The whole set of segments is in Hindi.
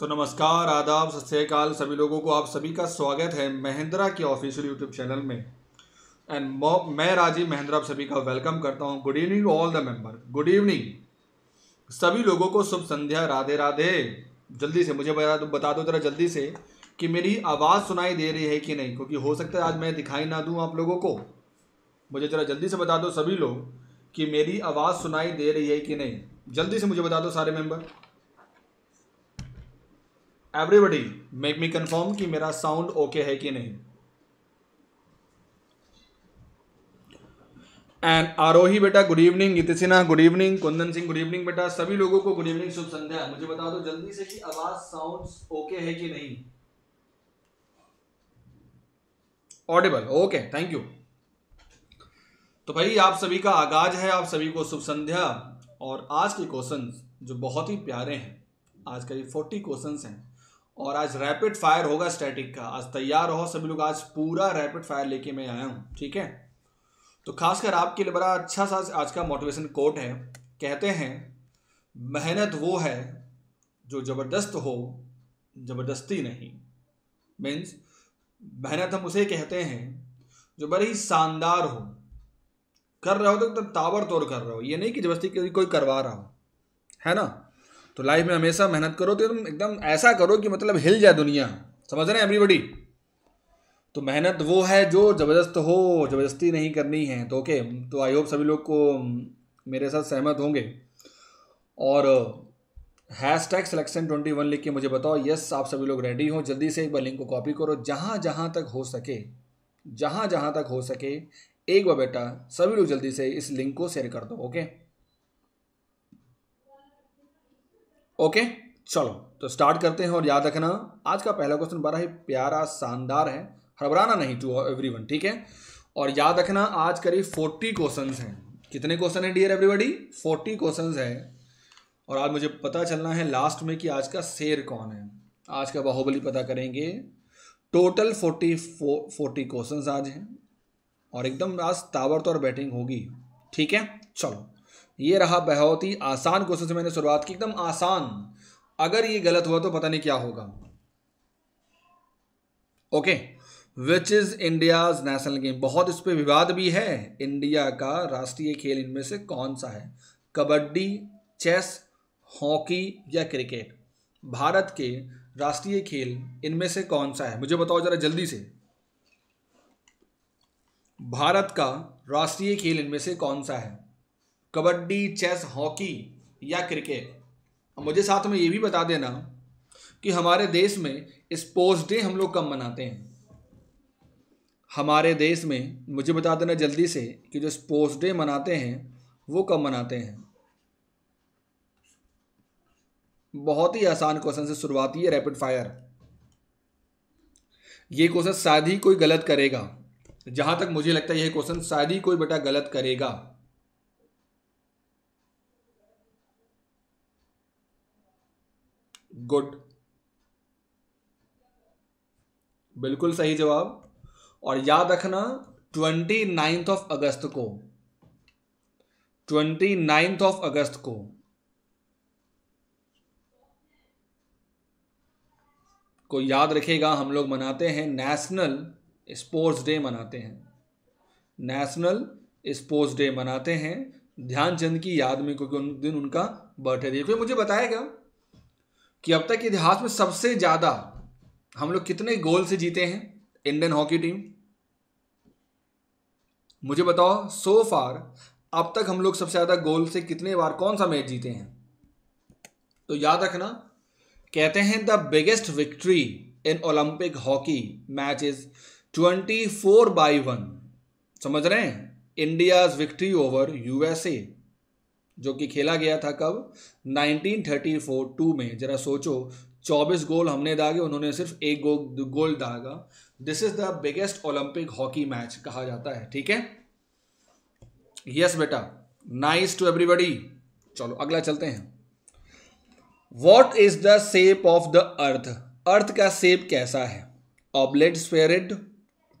तो नमस्कार आदाब सत श्रीकाल सभी लोगों को आप सभी का स्वागत है महिंद्रा के ऑफिशियल यूट्यूब चैनल में एंड मैं राजीव महिंद्रा आप सभी का वेलकम करता हूँ good evening all the member good evening सभी लोगों को शुभ संध्या राधे राधे जल्दी से मुझे बता दो बता दो जरा जल्दी से कि मेरी आवाज़ सुनाई दे रही है कि नहीं क्योंकि हो सकता है आज मैं दिखाई ना दूँ आप लोगों को मुझे ज़रा जल्दी से बता दो सभी लोग कि मेरी आवाज़ सुनाई दे रही है कि नहीं जल्दी से मुझे बता दो सारे member everybody make me confirm कि मेरा साउंड ओके है कि नहीं एंड आरोही बेटा good evening Geeti Sinha good evening Kundan Singh good evening बेटा सभी लोगों को गुड इवनिंग शुभ संध्या मुझे बता दो जल्दी से कि आवाज साउंड ओके है कि नहीं ऑडिबल ओके थैंक यू तो भाई आप सभी का आगाज है आप सभी को शुभ संध्या और आज के क्वेश्चन जो बहुत ही प्यारे हैं आज का ये फोर्टी क्वेश्चन हैं और आज रैपिड फायर होगा स्टैटिक का आज तैयार रहो सभी लोग आज पूरा रैपिड फायर लेके मैं आया हूँ ठीक है तो खासकर आपके लिए बड़ा अच्छा सा आज का मोटिवेशन कोट है कहते हैं मेहनत वो है जो ज़बरदस्त हो ज़बरदस्ती नहीं मीन्स मेहनत हम उसे कहते हैं जो बड़ी शानदार हो कर रहे हो तो एकदम तोड़ कर रहे हो ये नहीं कि जबरदस्ती कोई करवा रहा हो है ना तो लाइफ में हमेशा मेहनत करो तो तुम एकदम ऐसा करो कि मतलब हिल जाए दुनिया समझ रहे हैं एवरीबडी तो मेहनत वो है जो ज़बरदस्त हो ज़बरदस्ती नहीं करनी है तो ओके तो आई होप सभी लोग को मेरे साथ सहमत होंगे और hashtag selection twenty one लिख के मुझे बताओ यस आप सभी लोग रेडी हो जल्दी से एक बार लिंक को कॉपी करो जहाँ जहाँ तक हो सके जहाँ जहाँ तक हो सके एक बार बेटा सभी लोग जल्दी से इस लिंक को शेयर कर दो ओके ओके चलो तो स्टार्ट करते हैं और याद रखना आज का पहला क्वेश्चन बड़ा ही प्यारा शानदार है हरबराना नहीं टू वन ठीक है और याद रखना आज करीब फोर्टी क्वेश्चन हैं कितने क्वेश्चन हैं डियर एवरीबडी फोर्टी क्वेश्चन है और आज मुझे पता चलना है लास्ट में कि आज का शेर कौन है आज का बाहुबली पता करेंगे टोटल फोर्टी फोर्टी क्वेश्चन आज हैं और एकदम आज ताबड़तौर बैटिंग होगी ठीक है चलो ये रहा बहुत ही आसान क्वेश्चन से मैंने शुरुआत की एकदम आसान अगर ये गलत हुआ तो पता नहीं क्या होगा okay which is India national game बहुत इस पर विवाद भी है इंडिया का राष्ट्रीय खेल इनमें से कौन सा है कबड्डी चेस हॉकी या क्रिकेट भारत के राष्ट्रीय खेल इनमें से कौन सा है मुझे बताओ जरा जल्दी से भारत का राष्ट्रीय खेल इनमें से कौन सा है कबड्डी चेस हॉकी या क्रिकेट मुझे साथ में ये भी बता देना कि हमारे देश में स्पोर्ट्स डे हम लोग कम मनाते हैं हमारे देश में मुझे बता देना जल्दी से कि जो स्पोर्ट्स डे मनाते हैं वो कम मनाते हैं बहुत ही आसान क्वेश्चन से शुरुआत ही है रैपिड फायर ये क्वेश्चन शायद ही कोई गलत करेगा जहाँ तक मुझे लगता है यह क्वेश्चन शायद ही कोई बेटा गलत करेगा गुड बिल्कुल सही जवाब और याद रखना ट्वेंटी नाइन्थ ऑफ अगस्त को ट्वेंटी नाइन्थ ऑफ अगस्त को को याद रखेगा हम लोग मनाते हैं नेशनल स्पोर्ट्स डे मनाते हैं नेशनल स्पोर्ट्स डे मनाते हैं ध्यानचंद की याद में क्योंकि उन दिन उनका बर्थडे फिर मुझे बताया गया कि अब तक इतिहास में सबसे ज़्यादा हम लोग कितने गोल से जीते हैं इंडियन हॉकी टीम मुझे बताओ सो फार अब तक हम लोग सबसे ज़्यादा गोल से कितने बार कौन सा मैच जीते हैं तो याद रखना कहते हैं the biggest victory in Olympic hockey match is twenty four by one समझ रहे हैं इंडियाज विक्ट्री ओवर यूएसए जो कि खेला गया था कब 1934 टू में ज़रा सोचो 24 गोल हमने दागे उन्होंने सिर्फ एक गो, गोल दागा this is the biggest Olympic hockey match कहा जाता है ठीक है यस बेटा नाइस टू एवरीबडी चलो अगला चलते हैं what is the shape of the earth earth का सेप कैसा है oblate spheroid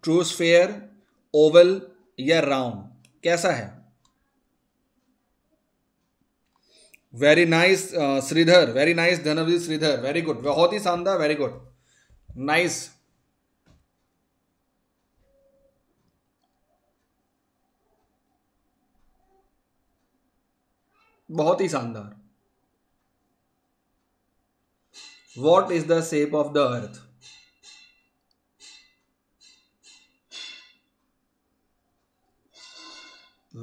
true sphere oval या राउंड कैसा है very nice Shridhar very nice Dhanvajit Shridhar very good बहुत ही शानदार वेरी गुड नाइस बहुत ही शानदार what is the shape of the earth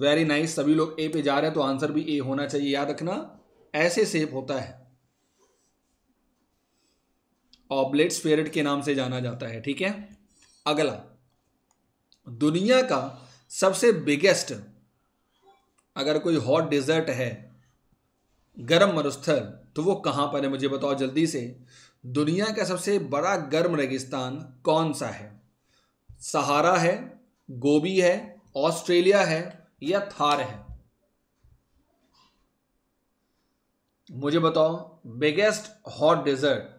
very nice सभी लोग ए पे जा रहे हैं तो आंसर भी ए होना चाहिए याद रखना ऐसे सेप होता है ऑबलेट स्पेरिट के नाम से जाना जाता है ठीक है अगला दुनिया का सबसे बिगेस्ट अगर कोई हॉट डिजर्ट है गर्म मरुस्थल तो वो कहां पर है मुझे बताओ जल्दी से दुनिया का सबसे बड़ा गर्म रेगिस्तान कौन सा है सहारा है गोबी है ऑस्ट्रेलिया है या थार है मुझे बताओ बिगेस्ट हॉट डेजर्ट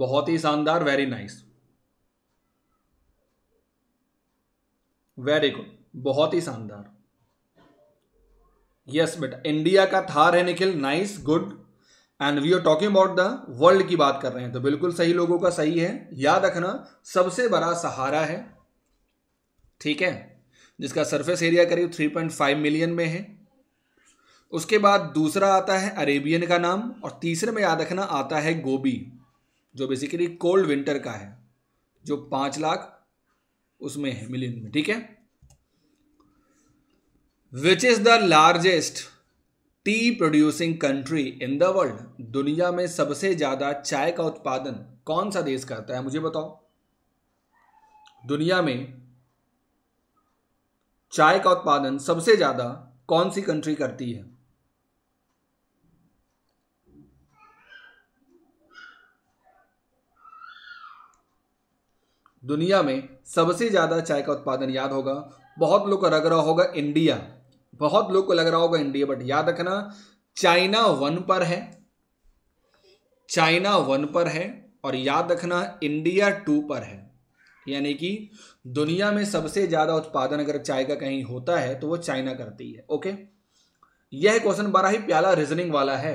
बहुत ही शानदार वेरी नाइस वेरी गुड बहुत ही शानदार यस बेटा इंडिया का थार है Nikhil nice good and we are talking about the world की बात कर रहे हैं तो बिल्कुल सही लोगों का सही है याद रखना सबसे बड़ा सहारा है ठीक है जिसका सरफेस एरिया करीब 3.5 मिलियन में है उसके बाद दूसरा आता है अरेबियन का नाम और तीसरे में याद रखना आता है गोबी जो बेसिकली कोल्ड विंटर का है जो पाँच लाख उसमें है मिलियन में ठीक है which is the largest tea producing country in the world दुनिया में सबसे ज्यादा चाय का उत्पादन कौन सा देश करता है मुझे बताओ दुनिया में चाय का उत्पादन सबसे ज्यादा कौन सी कंट्री करती है दुनिया में सबसे ज़्यादा चाय का उत्पादन याद होगा बहुत लोग को लग रहा होगा इंडिया बहुत लोग को लग रहा होगा इंडिया बट याद रखना चाइना वन पर है चाइना वन पर है और याद रखना इंडिया टू पर है यानी कि दुनिया में सबसे ज़्यादा उत्पादन अगर चाय का कहीं होता है तो वो चाइना करती है ओके यह क्वेश्चन बड़ा ही प्याला रीजनिंग वाला है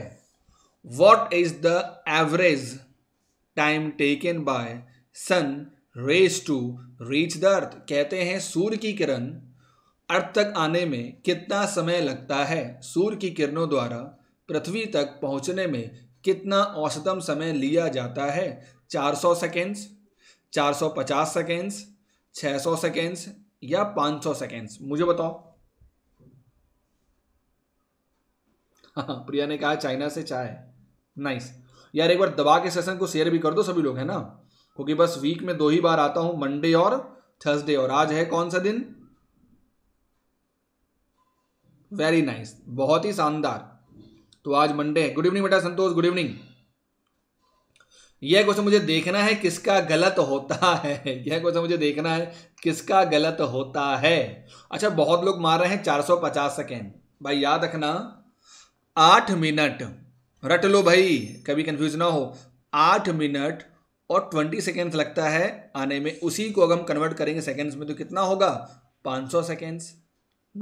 what is the average time taken by sun rays to reach the earth कहते हैं सूर्य की किरण अर्थ तक आने में कितना समय लगता है सूर्य की किरणों द्वारा पृथ्वी तक पहुंचने में कितना औसतम समय लिया जाता है 400 सेकेंड्स 450 सेकेंड्स 600 सेकेंड्स या 500 सेकेंड्स मुझे बताओ हाँ, प्रिया ने कहा चाइना से चाय नाइस यार एक बार दबा के सेशन को शेयर भी कर दो सभी लोग है ना क्योंकि बस वीक में दो ही बार आता हूं मंडे और थर्सडे और आज है कौन सा दिन वेरी नाइस nice, बहुत ही शानदार तो आज मंडे है गुड इवनिंग बेटा संतोष गुड इवनिंग यह क्वेश्चन मुझे देखना है किसका गलत होता है यह क्वेश्चन मुझे देखना है किसका गलत होता है अच्छा बहुत लोग मार रहे हैं 450 सेकेंड भाई याद रखना आठ मिनट रट लो भाई कभी कंफ्यूज ना हो आठ मिनट और ट्वेंटी सेकेंड्स लगता है आने में उसी को अगर हम कन्वर्ट करेंगे सेकेंड्स में तो कितना होगा पाँच सौ सेकेंड्स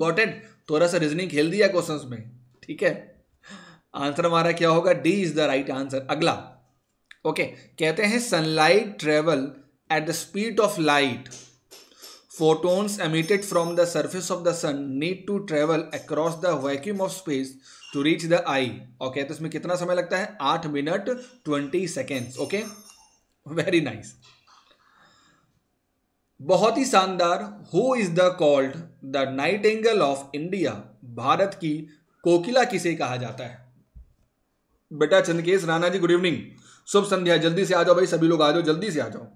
गॉटेड थोड़ा सा रीजनिंग खेल दिया क्वेश्चन में ठीक है आंसर हमारा क्या होगा D is the right answer अगला ओके कहते हैं sunlight travel at the speed of light photons emitted from the surface of the sun need to travel across the vacuum of space to reach the eye और कहते हैं इसमें कितना समय लगता है आठ minute twenty seconds okay very nice बहुत ही शानदार who is the called the nightingale of India Bharat की कोकिला किसे कहा जाता है बेटा चंदकेश राणा जी गुड इवनिंग शुभ संध्या जल्दी से आ जाओ भाई सभी लोग आ जाओ जल्दी से आ जाओ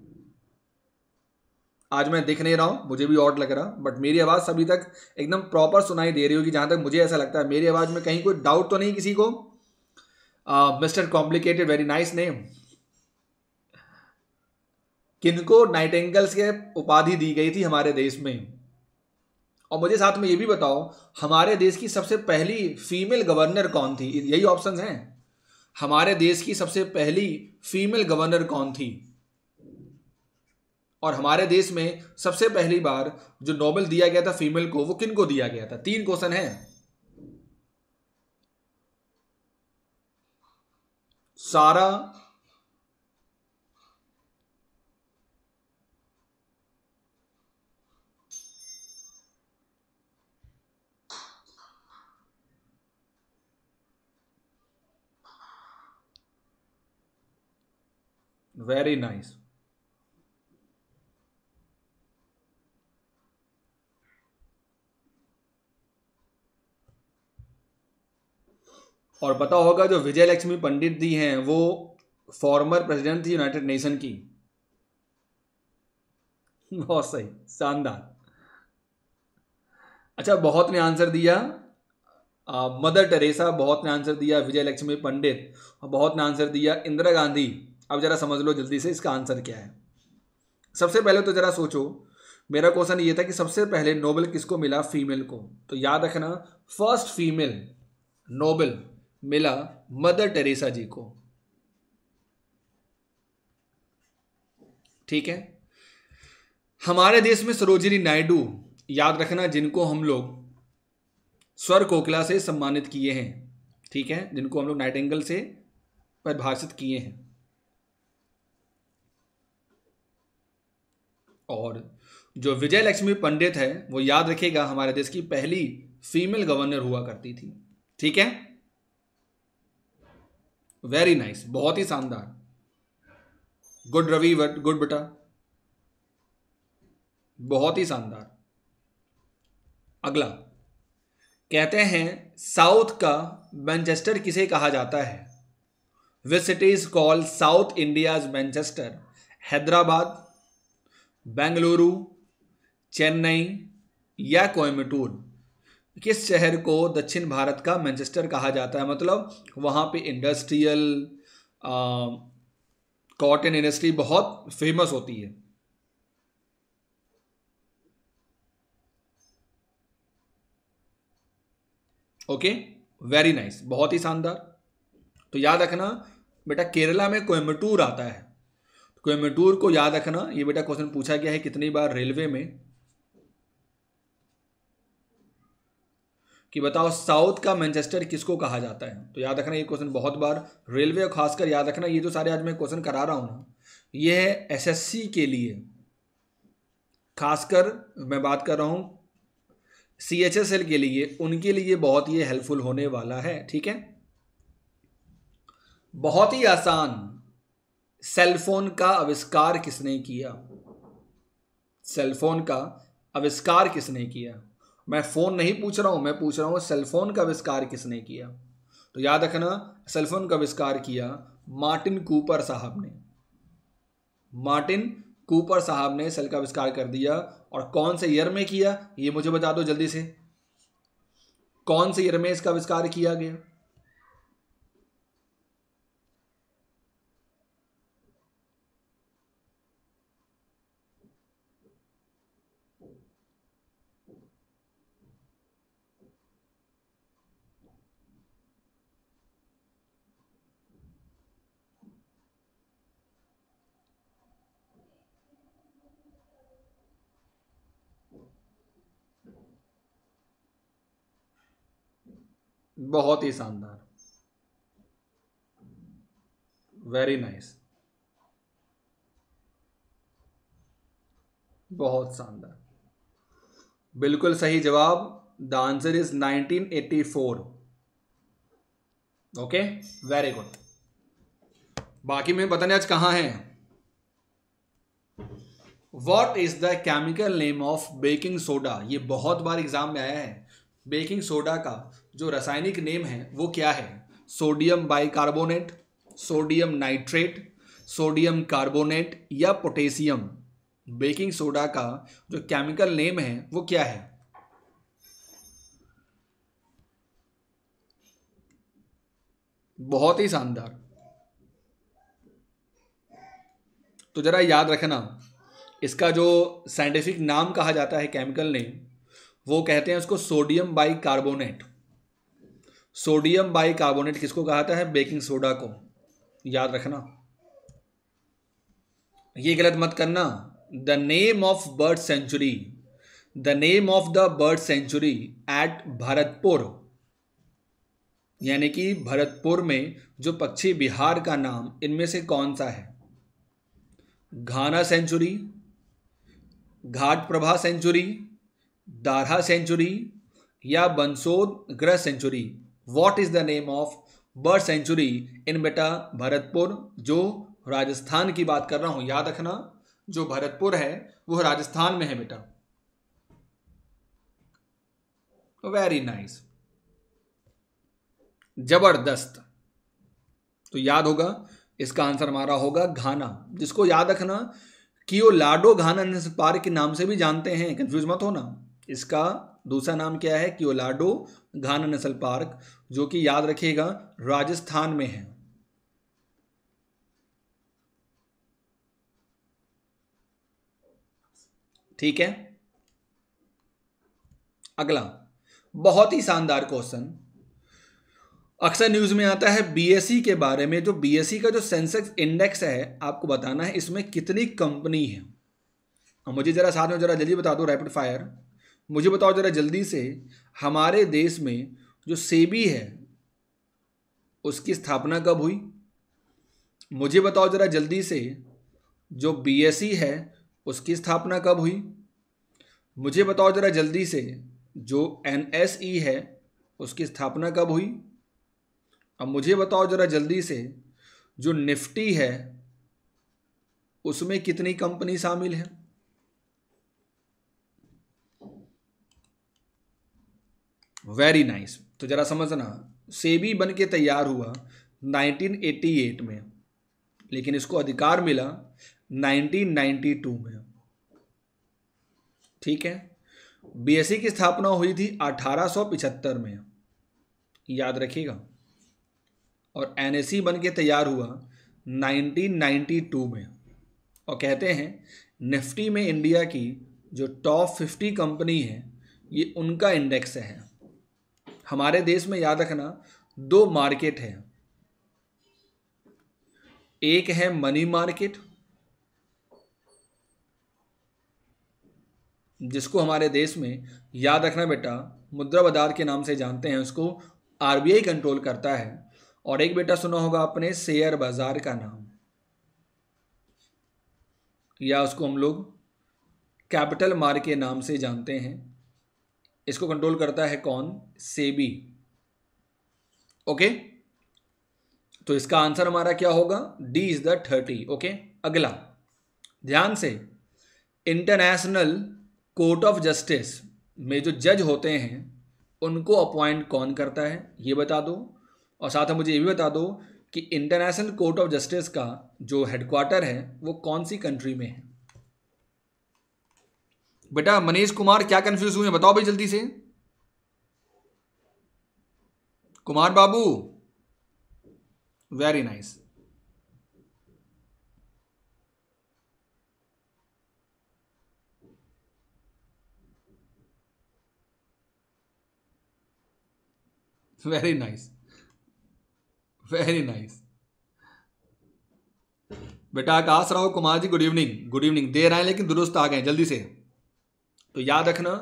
आज मैं दिख नहीं रहा हूं मुझे भी ऑड लग रहा बट मेरी आवाज़ सभी तक एकदम प्रॉपर सुनाई दे रही होगी जहां तक मुझे ऐसा लगता है मेरी आवाज़ में कहीं कोई डाउट तो नहीं किसी को mister complicated very nice name किनको नाइटेंगल्स के उपाधि दी गई थी हमारे देश में और मुझे साथ में ये भी बताओ हमारे देश की सबसे पहली फीमेल गवर्नर कौन थी यही ऑप्शन हैं हमारे देश की सबसे पहली फीमेल गवर्नर कौन थी और हमारे देश में सबसे पहली बार जो नोबेल दिया गया था फीमेल को वो किन को दिया गया था तीन क्वेश्चन है सारा very nice और पता होगा जो विजय लक्ष्मी पंडित जी हैं वो फॉर्मर प्रेसिडेंट थी यूनाइटेड नेशन की बहुत सही शानदार अच्छा बहुत ने आंसर दिया आ, मदर टेरेसा बहुत ने आंसर दिया विजय लक्ष्मी पंडित बहुत ने आंसर दिया इंदिरा गांधी अब ज़रा समझ लो जल्दी से इसका आंसर क्या है सबसे पहले तो ज़रा सोचो मेरा क्वेश्चन ये था कि सबसे पहले नोबल किसको मिला फीमेल को तो याद रखना फर्स्ट फीमेल नोबल मिला मदर टेरेसा जी को ठीक है हमारे देश में सरोजिनी नायडू याद रखना जिनको हम लोग स्वर कोकला से सम्मानित किए हैं ठीक है जिनको हम लोग नाइट एंगल से परिभाषित किए हैं और जो विजय लक्ष्मी पंडित है वो याद रखेगा हमारे देश की पहली फीमेल गवर्नर हुआ करती थी ठीक है वेरी नाइस nice, बहुत ही शानदार गुड रवि गुड बेटा बहुत ही शानदार अगला कहते हैं साउथ का मैनचेस्टर किसे कहा जाता है which city is called South India's Manchester Hyderabad Bengaluru Chennai या कोयमटूर किस शहर को दक्षिण भारत का मैनचेस्टर कहा जाता है मतलब वहाँ पे इंडस्ट्रियल कॉटन इंडस्ट्री बहुत फेमस होती है ओके वेरी नाइस बहुत ही शानदार तो याद रखना बेटा केरला में कोयमटूर आता है तो कोयम्बटूर को याद रखना ये बेटा क्वेश्चन पूछा गया है कितनी बार रेलवे में कि बताओ साउथ का मैनचेस्टर किसको कहा जाता है तो याद रखना ये क्वेश्चन बहुत बार रेलवे और खासकर याद रखना ये जो सारे आज मैं क्वेश्चन करा रहा हूँ ना ये है एस के लिए खासकर मैं बात कर रहा हूँ सी एच एस एल के लिए उनके लिए बहुत ये हेल्पफुल होने वाला है ठीक है बहुत ही आसान सेलफोन का आविष्कार किसने किया सेलफोन का आविष्कार किसने किया मैं फ़ोन नहीं पूछ रहा हूं मैं पूछ रहा हूं सेलफोन का आविष्कार किसने किया तो याद रखना सेलफोन का आविष्कार किया मार्टिन कूपर साहब ने मार्टिन कूपर साहब ने सेल का आविष्कार कर दिया और कौन से ईयर में किया ये मुझे बता दो जल्दी से कौन से ईयर में इसका आविष्कार किया गया बहुत ही शानदार वेरी नाइस बहुत शानदार बिल्कुल सही जवाब the answer is 1984 okay very good बाकी मैं नहीं आज कहां है what is the chemical name of baking soda ये बहुत बार एग्जाम में आया है बेकिंग सोडा का जो रासायनिक नेम है वो क्या है sodium bicarbonate sodium nitrate sodium carbonate या पोटेशियम बेकिंग सोडा का जो केमिकल नेम है वो क्या है बहुत ही शानदार तो ज़रा याद रखना इसका जो साइंटिफिक नाम कहा जाता है केमिकल नेम वो कहते हैं उसको सोडियम बाइकार्बोनेट सोडियम बाइकार्बोनेट किसको जाता है बेकिंग सोडा को याद रखना ये गलत मत करना the name of bird sanctuary the name of the bird sanctuary at Bharatpur यानी कि भरतपुर में जो पक्षी बिहार का नाम इनमें से कौन सा है Ghana sanctuary Ghataprabha sanctuary Darrah sanctuary या बंसोद ग्रह sanctuary what is the name of bird sanctuary in बेटा भरतपुर जो राजस्थान की बात कर रहा हूं याद रखना जो भरतपुर है वो राजस्थान में है बेटा वेरी नाइस जबरदस्त तो याद होगा इसका आंसर हमारा होगा घाना जिसको याद रखना कि वो लाडो घाना पार्क के नाम से भी जानते हैं कंफ्यूज मत होना इसका दूसरा नाम क्या है कि वो लाडो घाना नेशनल पार्क जो कि याद रखिएगा राजस्थान में है ठीक है अगला बहुत ही शानदार क्वेश्चन अक्सर न्यूज में आता है बीएसई e के बारे में जो तो बीएसई e का जो सेंसेक्स इंडेक्स है आपको बताना है इसमें कितनी कंपनी है मुझे जरा साथ में जरा जल्दी बता दो रैपिड फायर मुझे बताओ ज़रा जल्दी से हमारे देश में जो सेबी है उसकी स्थापना कब हुई मुझे बताओ ज़रा जल्दी से जो बीएसई e है उसकी स्थापना कब हुई मुझे बताओ ज़रा जल्दी से जो एनएसई e है उसकी स्थापना कब हुई अब मुझे बताओ ज़रा जल्दी से जो निफ्टी है उसमें कितनी कंपनी शामिल है वेरी नाइस तो ज़रा समझना सेबी बन के तैयार हुआ 1988 में लेकिन इसको अधिकार मिला 1992 में ठीक है बीएससी e की स्थापना हुई थी 1875 में याद रखिएगा और एनएससी e बन के तैयार हुआ 1992 में और कहते हैं निफ्टी में इंडिया की जो टॉप 50 कंपनी है ये उनका इंडेक्स है हमारे देश में याद रखना दो मार्केट हैं एक है मनी मार्केट जिसको हमारे देश में याद रखना बेटा मुद्रा बाजार के नाम से जानते हैं उसको आरबीआई कंट्रोल करता है और एक बेटा सुना होगा आपने शेयर बाजार का नाम या उसको हम लोग कैपिटल मार के नाम से जानते हैं इसको कंट्रोल करता है कौन सेबी ओके तो इसका आंसर हमारा क्या होगा D is the thirty okay अगला ध्यान से इंटरनेशनल कोर्ट ऑफ जस्टिस में जो जज होते हैं उनको अपॉइंट कौन करता है ये बता दो और साथ में मुझे ये भी बता दो कि इंटरनेशनल कोर्ट ऑफ जस्टिस का जो हेडक्वार्टर है वो कौन सी कंट्री में है बेटा मनीष कुमार क्या कंफ्यूज हुए बताओ भाई जल्दी से Kumar Babu very nice very nice very nice बेटा Akash Rao Kumar ji good evening good evening देर आए लेकिन दुरुस्त आ गए जल्दी से तो याद रखना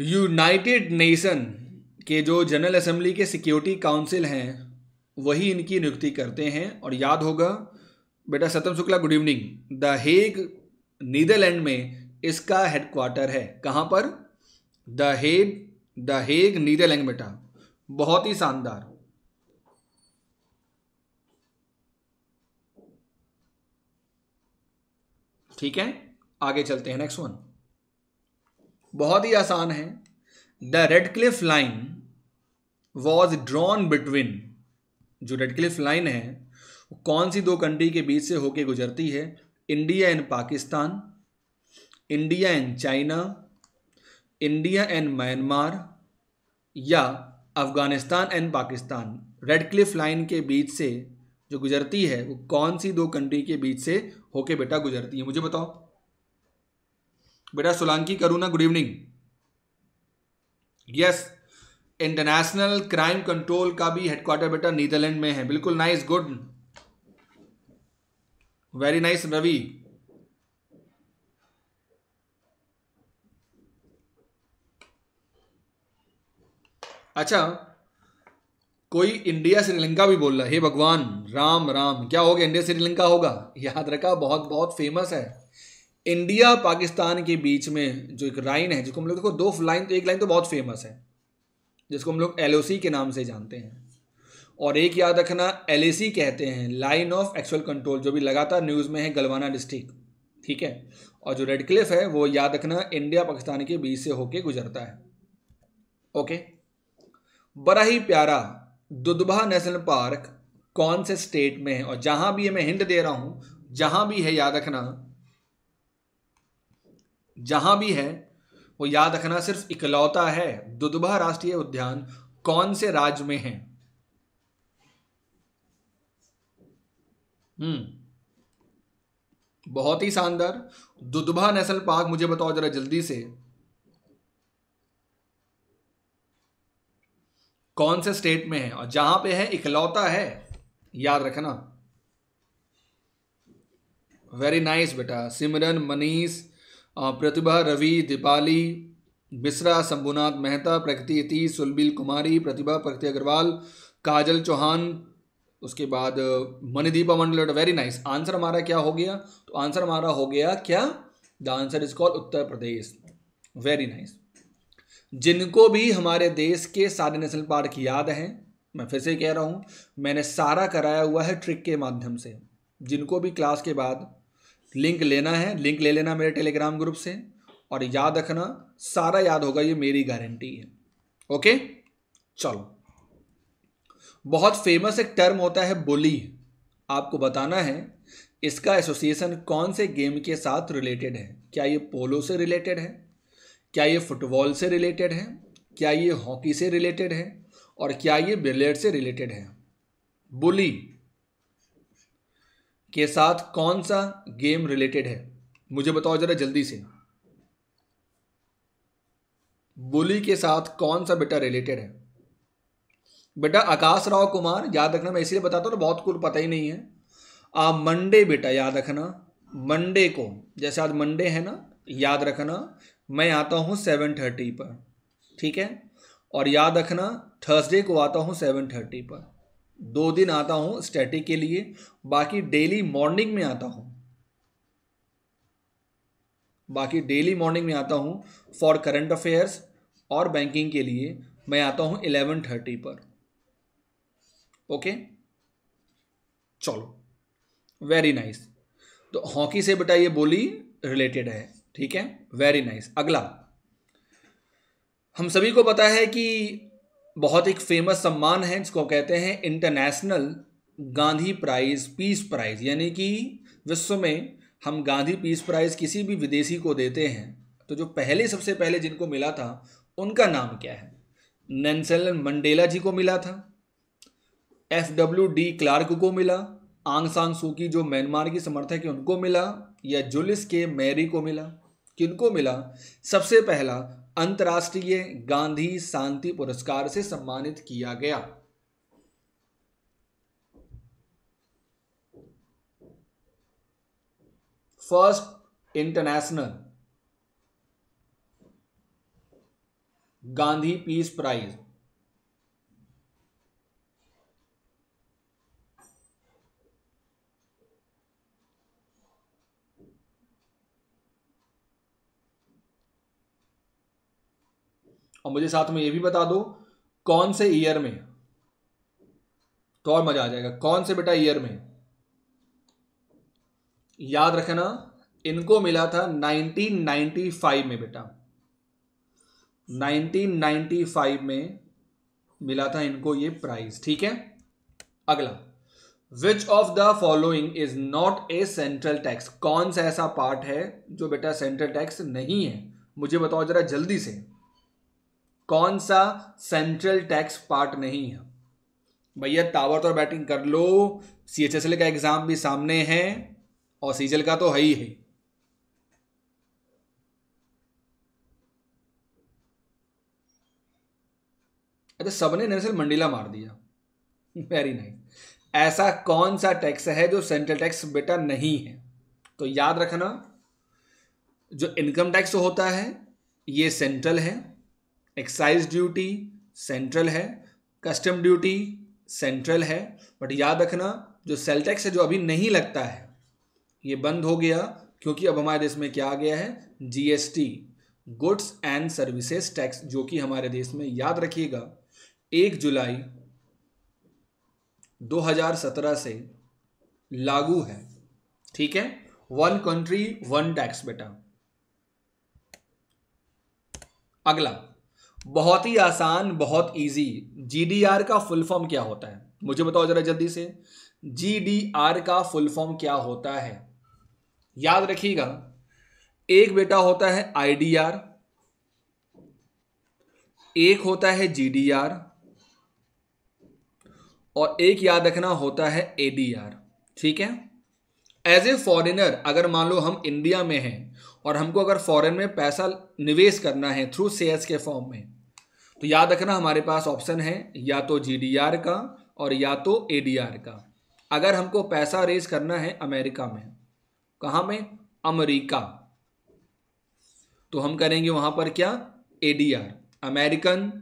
यूनाइटेड नेशन के जो जनरल असेंबली के सिक्योरिटी काउंसिल हैं वही इनकी नियुक्ति करते हैं और याद होगा बेटा Satam Shukla good evening the Hague Netherland में इसका हेडक्वार्टर है कहाँ पर the Hague the Hague Netherland बेटा बहुत ही शानदार ठीक है आगे चलते हैं नेक्स्ट वन बहुत ही आसान है the Radcliffe line was drawn between जो रेड क्लिफ लाइन है कौन सी दो कंट्री के बीच से होके गुजरती है India and Pakistan India and China India and Myanmar या Afghanistan and Pakistan Radcliffe line के बीच से जो गुजरती है वो कौन सी दो कंट्री के बीच से होके बेटा गुजरती है मुझे बताओ बेटा Solanki Karuna good evening yes international crime control का भी हेडक्वार्टर बेटा नीदरलैंड में है बिल्कुल nice good very nice Ravi अच्छा कोई इंडिया श्रीलंका भी बोल रहा है हे भगवान राम राम क्या हो गया इंडिया श्रीलंका होगा याद रखा बहुत बहुत फेमस है इंडिया पाकिस्तान के बीच में जो एक लाइन है जिसको हम लोग देखो दो लाइन तो एक लाइन तो बहुत फेमस है जिसको हम लोग एल के नाम से जानते हैं और एक याद रखना एल कहते हैं लाइन ऑफ एक्चुअल कंट्रोल जो भी लगातार न्यूज़ में है गलवाना डिस्ट्रिक्ट ठीक है और जो रेड क्लिफ है वो याद रखना इंडिया पाकिस्तान के बीच से होके गुजरता है ओके बड़ा ही प्यारा दुदभा नेशनल पार्क कौन से स्टेट में है और जहाँ भी है मैं हिंट दे रहा हूँ जहाँ भी है याद रखना जहां भी है वो याद रखना सिर्फ इकलौता है दुदबा राष्ट्रीय उद्यान कौन से राज्य में है हम्म बहुत ही शानदार दुदुभा नेशनल पार्क मुझे बताओ जरा जल्दी से कौन से स्टेट में है और जहां पे है इकलौता है याद रखना वेरी नाइस बेटा सिमरन मनीष प्रतिभा रवि दीपाली मिश्रा शंभुनाथ मेहता प्रकृति सुलबिल कुमारी प्रतिभा प्रकृति अग्रवाल काजल चौहान उसके बाद Manideepa Mandal very nice answer हमारा क्या हो गया तो आंसर हमारा हो गया क्या the answer is called Uttar Pradesh very nice जिनको भी हमारे देश के सारे नेशनल पार्क याद हैं मैं फिर से कह रहा हूँ मैंने सारा कराया हुआ है ट्रिक के माध्यम से जिनको भी क्लास के बाद लिंक लेना है लिंक ले लेना मेरे टेलीग्राम ग्रुप से और याद रखना सारा याद होगा ये मेरी गारंटी है ओके चलो बहुत फेमस एक टर्म होता है बुली आपको बताना है इसका एसोसिएशन कौन से गेम के साथ रिलेटेड है क्या ये पोलो से रिलेटेड है क्या ये फुटबॉल से रिलेटेड है क्या ये हॉकी से रिलेटेड है और क्या ये बिलियर्ड से रिलेटेड है बुली के साथ कौन सा गेम रिलेटेड है मुझे बताओ जरा जल्दी से बुली के साथ कौन सा बेटा रिलेटेड है बेटा आकाश राव कुमार याद रखना मैं इसीलिए बताता हूँ बहुत कुल पता ही नहीं है आ मंडे बेटा याद रखना मंडे को जैसे आज मंडे है ना याद रखना मैं आता हूँ सेवन थर्टी पर ठीक है और याद रखना थर्सडे को आता हूँ सेवन थर्टी पर दो दिन आता हूँ स्टैटिक के लिए बाकी डेली मॉर्निंग में आता हूँ बाकी डेली मॉर्निंग में आता हूँ फॉर करंट अफेयर्स और बैंकिंग के लिए मैं आता हूँ इलेवन थर्टी पर ओके चलो वेरी नाइस तो हॉकी से बेटा ये बोली रिलेटेड है ठीक है वेरी नाइस अगला हम सभी को पता है कि बहुत एक फेमस सम्मान है जिसको कहते हैं international Gandhi prize peace prize यानी कि विश्व में हम गांधी पीस प्राइज़ किसी भी विदेशी को देते हैं तो जो पहले सबसे पहले जिनको मिला था उनका नाम क्या है नैनसेल मंडेला जी को मिला था एफ डब्ल्यू डी क्लार्क को मिला आंग सांग सू की जो म्यांमार की समर्थक है उनको मिला या जुलिस के मैरी को मिला किनको मिला सबसे पहला अंतर्राष्ट्रीय गांधी शांति पुरस्कार से सम्मानित किया गया first international Gandhi peace prize और मुझे साथ में ये भी बता दो कौन से ईयर में तो और मज़ा आ जाएगा कौन से बेटा ईयर में याद रखना इनको मिला था 1995 में बेटा 1995 में मिला था इनको ये प्राइज ठीक है अगला which of the following is not a central tax कौन सा ऐसा पार्ट है जो बेटा सेंट्रल टैक्स नहीं है मुझे बताओ जरा जल्दी से कौन सा सेंट्रल टैक्स पार्ट नहीं है भैया टावर तो बैटिंग कर लो सी एच एस एल का एग्जाम भी सामने है और सीजल का तो है ही है अच्छा सबने नेल्सन मंडीला मार दिया वेरी नाइस ऐसा कौन सा टैक्स है जो सेंट्रल टैक्स बेटा नहीं है तो याद रखना जो इनकम टैक्स होता है ये सेंट्रल है एक्साइज ड्यूटी सेंट्रल है कस्टम ड्यूटी सेंट्रल है बट याद रखना जो सेल टैक्स है जो अभी नहीं लगता है ये बंद हो गया क्योंकि अब हमारे देश में क्या आ गया है GST goods and services tax जो कि हमारे देश में याद रखिएगा एक जुलाई 2017 से लागू है ठीक है वन कंट्री वन टैक्स बेटा अगला बहुत ही आसान बहुत इजी जीडीआर का फुल फॉर्म क्या होता है मुझे बताओ जरा जल्दी से जीडीआर का फुल फॉर्म क्या होता है याद रखिएगा एक बेटा होता है आईडीआर एक होता है जीडीआर और एक याद रखना होता है एडीआर ठीक है एज ए फॉरिनर अगर मान लो हम इंडिया में हैं और हमको अगर फॉरेन में पैसा निवेश करना है थ्रू शेयर्स के फॉर्म में तो याद रखना हमारे पास ऑप्शन है या तो जी का और या तो ए का अगर हमको पैसा रेज करना है अमेरिका में कहाँ में अमेरिका तो हम करेंगे वहां पर क्या A American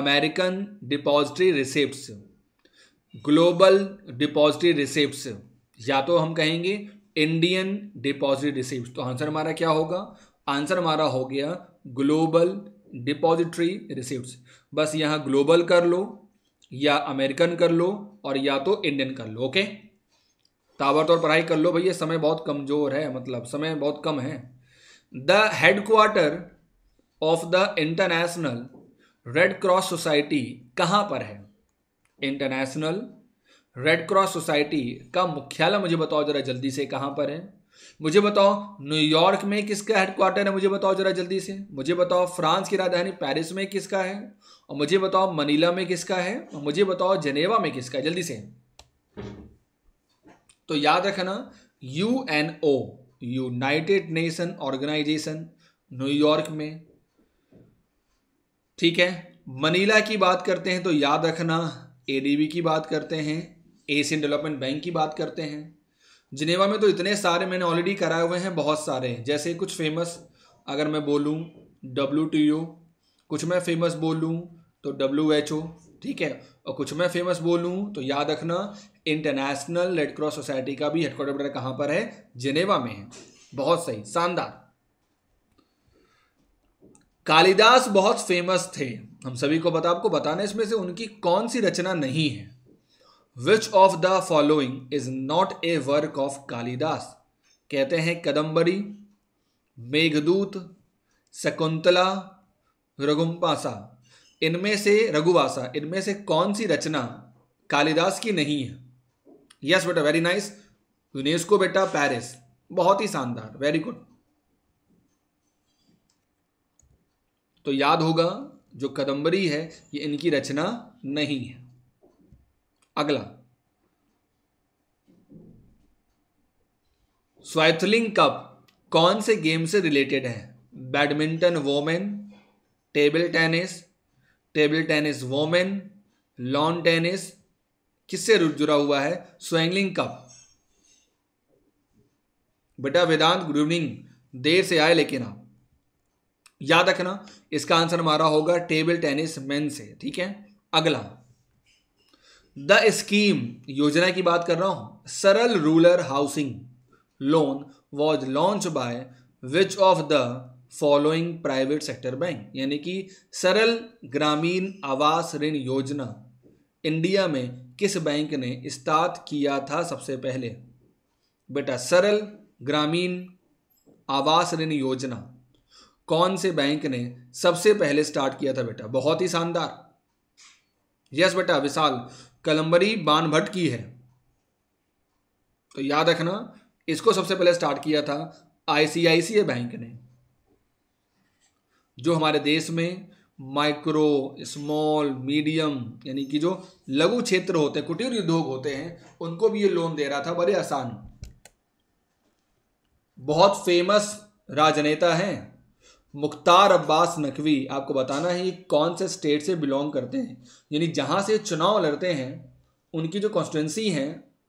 American depository receipt global depository receipt या तो हम कहेंगे इंडियन डिपॉजिट रिसीव तो आंसर हमारा क्या होगा आंसर हमारा हो गया ग्लोबल डिपॉजिटरी रिसिप्ट बस यहाँ ग्लोबल कर लो या अमेरिकन कर लो और या तो इंडियन कर लो ओके तौर पढ़ाई कर लो भैया समय बहुत कमज़ोर है मतलब समय बहुत कम है the headquarter of the international red cross society कहाँ पर है इंटरनेशनल रेड क्रॉस सोसाइटी का मुख्यालय मुझे बताओ जरा जल्दी से कहाँ पर है मुझे बताओ न्यूयॉर्क में किसका हेडक्वार्टर है मुझे बताओ जरा जल्दी से मुझे बताओ फ्रांस की राजधानी पेरिस में किसका है और मुझे बताओ मनीला में किसका है और मुझे बताओ जनेवा में किसका है जल्दी से तो याद रखना U N O United Nation organisation New York में ठीक है मनीला की बात करते हैं तो याद रखना एडीबी की बात करते हैं एशियन डेवलपमेंट बैंक की बात करते हैं जिनेवा में तो इतने सारे मैंने ऑलरेडी कराए हुए हैं बहुत सारे जैसे कुछ फेमस अगर मैं बोलूँ डब्ल्यू टी ओ कुछ मैं फेमस बोलूँ तो डब्ल्यू एच ओ ठीक है और कुछ मैं फेमस बोलूँ तो याद रखना इंटरनेशनल रेड क्रॉस सोसाइटी का भी हेडक्वार्टर कहाँ पर है जिनेवा में है बहुत सही शानदार कालिदास बहुत फेमस थे हम सभी को बता आपको बताने इसमें से उनकी कौन सी रचना नहीं है which of the following is not a work of Kalidas कहते हैं कदम्बरी मेघदूत शकुंतला रघुपासा इनमें से रघुवासा इनमें से कौन सी रचना कालिदास की नहीं है यस बेटा वेरी नाइस यूनेस्को बेटा पेरिस बहुत ही शानदार वेरी गुड तो याद होगा जो कदम्बरी है ये इनकी रचना नहीं है अगला स्वाइथलिंग कप कौन से गेम से रिलेटेड है badminton women table tennis table tennis women lawn tennis किससे जुड़ा हुआ है स्वेंगलिंग कप बेटा वेदांत गुड इवनिंग देर से आए लेकिन आप याद रखना इसका आंसर हमारा होगा टेबल टेनिस मेन से ठीक है अगला द स्कीम योजना की बात कर रहा हूं Saral rural housing loan was launch by which of the following private sector bank यानी कि सरल ग्रामीण आवास ऋण योजना इंडिया में किस बैंक ने स्टार्ट किया था सबसे पहले बेटा सरल ग्रामीण आवास ऋण योजना कौन से बैंक ने सबसे पहले स्टार्ट किया था बेटा बहुत ही शानदार यस बेटा विशाल कलम्बरी बानभट्ट की है तो याद रखना इसको सबसे पहले स्टार्ट किया था आईसीआईसीआई बैंक ने जो हमारे देश में माइक्रो स्मॉल मीडियम यानी कि जो लघु क्षेत्र होते हैं कुटीर उद्योग होते हैं उनको भी ये लोन दे रहा था बड़े आसान बहुत फेमस राजनेता हैं मुख्तार अब्बास नकवी आपको बताना है कौन से स्टेट से बिलोंग करते हैं यानी जहाँ से चुनाव लड़ते हैं उनकी जो कॉन्स्टिटेंसी हैं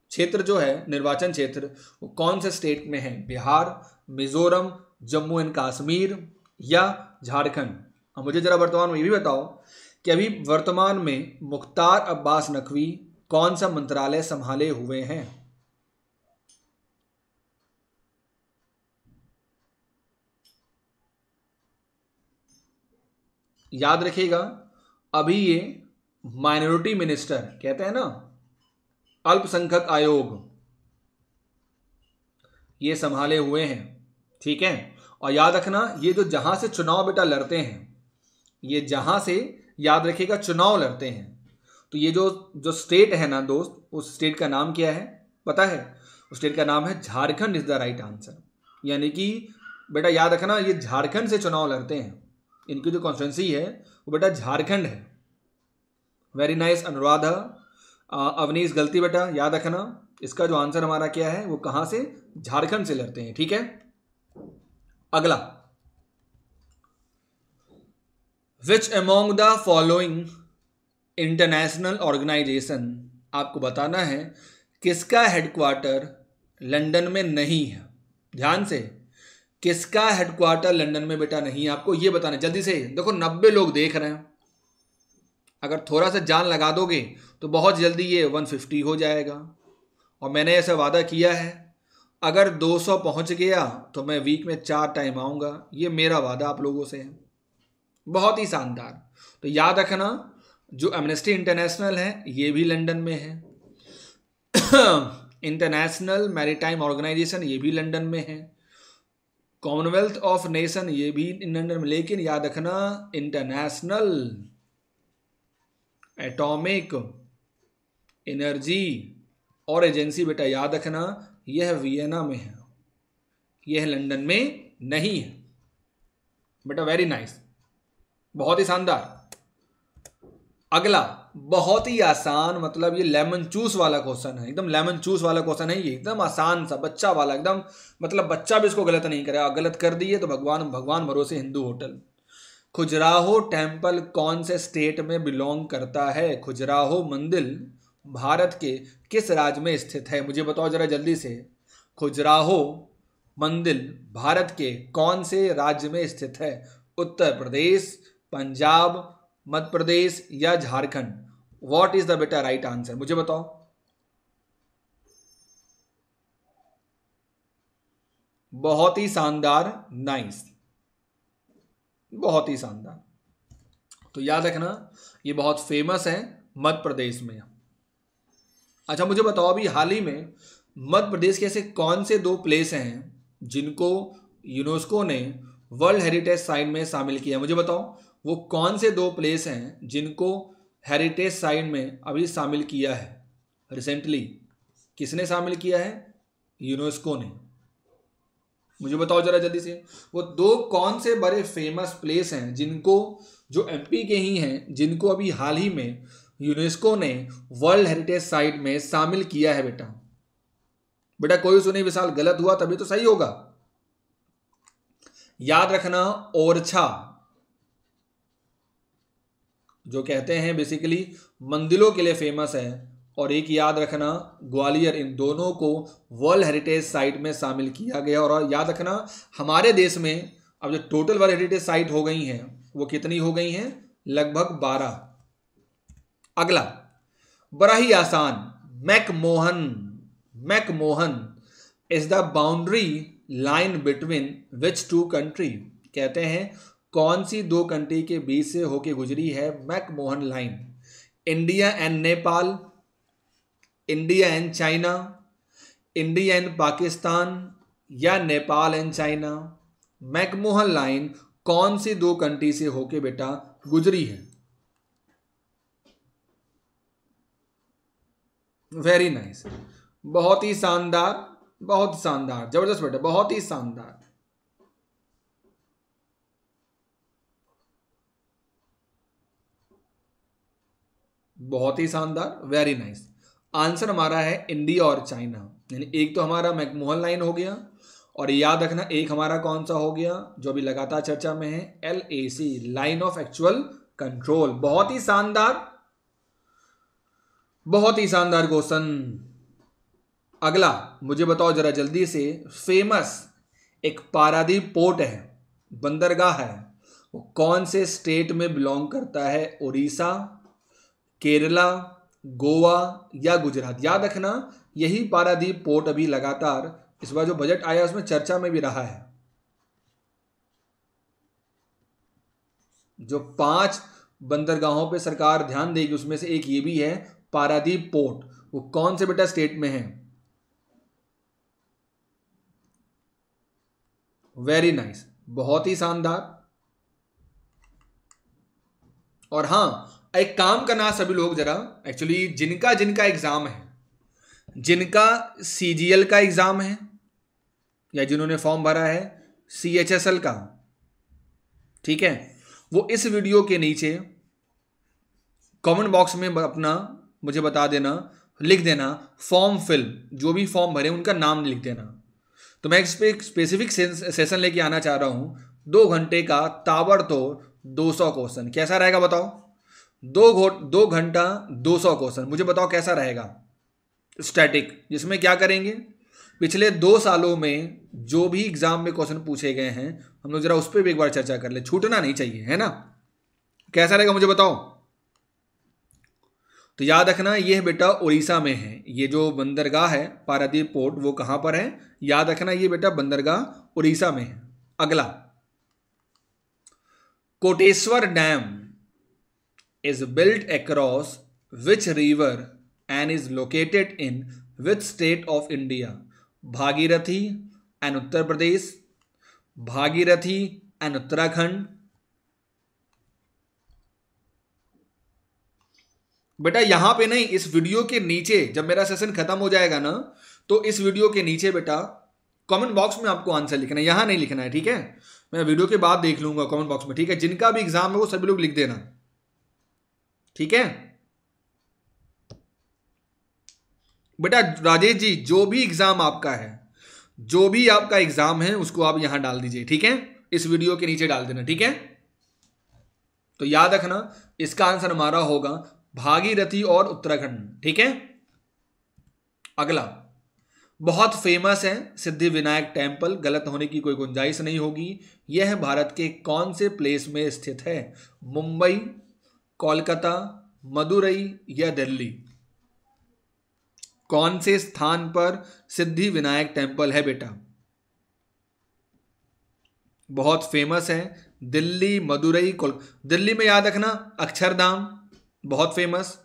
क्षेत्र जो है निर्वाचन क्षेत्र वो कौन से स्टेट में है बिहार मिजोरम जम्मू एंड कश्मीर या झारखंड और मुझे ज़रा वर्तमान में ये भी बताओ कि अभी वर्तमान में मुख्तार अब्बास नकवी कौन सा मंत्रालय संभाले हुए हैं याद रखिएगा अभी ये माइनॉरिटी मिनिस्टर कहते हैं ना अल्पसंख्यक आयोग ये संभाले हुए हैं ठीक है और याद रखना ये जो जहां से चुनाव बेटा लड़ते हैं ये जहां से याद रखिएगा चुनाव लड़ते हैं तो ये जो जो स्टेट है ना दोस्त उस स्टेट का नाम क्या है पता है उस स्टेट का नाम है Jharkhand is the right answer यानी कि बेटा याद रखना ये झारखंड से चुनाव लड़ते हैं इनकी जो कॉन्स्टेंसी है वो बेटा झारखंड है वेरी नाइस अनुराधा अवनीश गलती बेटा याद रखना इसका जो आंसर हमारा क्या है वो कहां से झारखंड से लड़ते हैं ठीक है अगला which among the following international organisation आपको बताना है किसका हेडक्वार्टर लंदन में नहीं है ध्यान से किसका हेडक्वार्टर लंदन में बेटा नहीं आपको ये बताना जल्दी से देखो नब्बे लोग देख रहे हैं अगर थोड़ा सा जान लगा दोगे तो बहुत जल्दी ये 150 हो जाएगा और मैंने ऐसा वादा किया है अगर 200 पहुंच गया तो मैं वीक में चार टाइम आऊँगा ये मेरा वादा आप लोगों से है बहुत ही शानदार तो याद रखना जो एमनेस्टी इंटरनेशनल है ये भी लंदन में है इंटरनेशनल मैरीटाइम ऑर्गेनाइजेशन ये भी लंदन में है कॉमनवेल्थ ऑफ नेशन ये भी इंडियन में लेकिन याद रखना इंटरनेशनल एटॉमिक एनर्जी और एजेंसी बेटा याद रखना यह वियना में है यह लंदन में नहीं है बेटा वेरी नाइस बहुत ही शानदार अगला बहुत ही आसान मतलब ये लेमन चूस वाला क्वेश्चन है एकदम लेमन चूस वाला क्वेश्चन है ये एकदम आसान सा बच्चा वाला एकदम मतलब बच्चा भी इसको गलत नहीं करेगा गलत कर दिए तो भगवान भगवान भरोसे हिंदू होटल खुजराहो टेम्पल कौन से स्टेट में बिलोंग करता है खुजराहो मंदिर भारत के किस राज्य में स्थित है मुझे बताओ जरा जल्दी से खुजराहो मंदिर भारत के कौन से राज्य में स्थित है उत्तर प्रदेश पंजाब मध्य प्रदेश या Jharkhand what is the better right answer मुझे बताओ बहुत ही शानदार नाइस बहुत ही शानदार तो याद रखना ये बहुत फेमस है मध्य प्रदेश में अच्छा मुझे बताओ अभी हाल ही में मध्य प्रदेश के ऐसे कौन से दो प्लेस हैं जिनको यूनेस्को ने वर्ल्ड हेरिटेज साइट में शामिल किया मुझे बताओ वो कौन से दो प्लेस हैं जिनको हेरिटेज साइट में अभी शामिल किया है रिसेंटली किसने शामिल किया है यूनेस्को ने मुझे बताओ जरा जल्दी से वो दो कौन से बड़े फेमस प्लेस हैं जिनको जो एमपी के ही हैं जिनको अभी हाल ही में यूनेस्को ने वर्ल्ड हेरिटेज साइट में शामिल किया है बेटा बेटा कोई सुने विशाल गलत हुआ तभी तो सही होगा याद रखना ओरछा जो कहते हैं बेसिकली मंदिरों के लिए फेमस है और एक याद रखना ग्वालियर इन दोनों को वर्ल्ड हेरिटेज साइट में शामिल किया गया और याद रखना हमारे देश में अब जो टोटल वर्ल्ड हेरिटेज साइट हो गई हैं वो कितनी हो गई हैं लगभग बारह अगला बड़ा ही आसान McMahon McMahon is the boundary line between which two country कहते हैं कौन सी दो कंट्री के बीच से होके गुजरी है McMahon line India and Nepal India and China India and Pakistan या Nepal and China McMahon line कौन सी दो कंट्री से होके बेटा गुजरी है वेरी नाइस nice. बहुत ही शानदार बहुत शानदार जबरदस्त बेटा बहुत ही शानदार बहुत ही शानदार वेरी नाइस आंसर हमारा है इंडिया और चाइना यानी एक तो हमारा मैकमोहन लाइन हो गया और याद रखना एक हमारा कौन सा हो गया जो अभी लगातार चर्चा में है L A C line of actual control बहुत ही शानदार बहुत ही शानदार क्वेश्चन अगला मुझे बताओ जरा जल्दी से फेमस एक पारादीप पोर्ट है बंदरगाह है वो कौन से स्टेट में बिलोंग करता है उड़ीसा केरला गोवा या गुजरात याद रखना यही पारादीप पोर्ट अभी लगातार इस बार जो बजट आया उसमें चर्चा में भी रहा है जो पांच बंदरगाहों पे सरकार ध्यान देगी उसमें से एक ये भी है पारादीप पोर्ट वो कौन से बेटा स्टेट में है वेरी नाइस nice, बहुत ही शानदार और हां एक काम करना सभी लोग ज़रा एक्चुअली जिनका जिनका एग्ज़ाम है जिनका सी का एग्ज़ाम है या जिन्होंने फॉर्म भरा है सी एच एस एल का ठीक है वो इस वीडियो के नीचे कमेंट बॉक्स में अपना मुझे बता देना लिख देना फॉर्म फिल जो भी फॉर्म भरे उनका नाम लिख देना तो मैं इस पर स्पेसिफिक सेशन लेके आना चाह रहा हूँ दो घंटे का ताबड़तोड़ 200 क्वेश्चन कैसा रहेगा बताओ दो घोट दो घंटा दो सौ क्वेश्चन मुझे बताओ कैसा रहेगा स्टैटिक जिसमें क्या करेंगे पिछले दो सालों में जो भी एग्जाम में क्वेश्चन पूछे गए हैं हम लोग जरा उस पर भी एक बार चर्चा कर ले छूटना नहीं चाहिए है ना कैसा रहेगा मुझे बताओ तो याद रखना यह बेटा उड़ीसा में है ये जो बंदरगाह है पारादीप पोर्ट वो कहां पर है याद रखना ये बेटा बंदरगाह उड़ीसा में है अगला Koteshwar dam is built across which river and is located in which state of India? Bhagirathi and Uttar Pradesh, Bhagirathi and Uttarakhand. बेटा यहां पे नहीं इस वीडियो के नीचे जब मेरा सेशन खत्म हो जाएगा ना तो इस वीडियो के नीचे बेटा कमेंट बॉक्स में आपको आंसर लिखना है यहां नहीं लिखना है ठीक है मैं वीडियो के बाद देख लूंगा कमेंट बॉक्स में ठीक है जिनका भी एग्जाम है वो सभी लोग लिख देना ठीक है बेटा राजेश जी जो भी एग्जाम आपका है जो भी आपका एग्जाम है उसको आप यहां डाल दीजिए ठीक है इस वीडियो के नीचे डाल देना ठीक है तो याद रखना इसका आंसर हमारा होगा भागीरथी और उत्तराखंड ठीक है अगला बहुत फेमस है सिद्धि विनायक टेम्पल गलत होने की कोई गुंजाइश नहीं होगी यह भारत के कौन से प्लेस में स्थित है मुंबई कोलकाता मदुरई या दिल्ली कौन से स्थान पर सिद्धि विनायक टेम्पल है बेटा बहुत फेमस है दिल्ली मदुरई कोल दिल्ली में याद रखना अक्षरधाम बहुत फेमस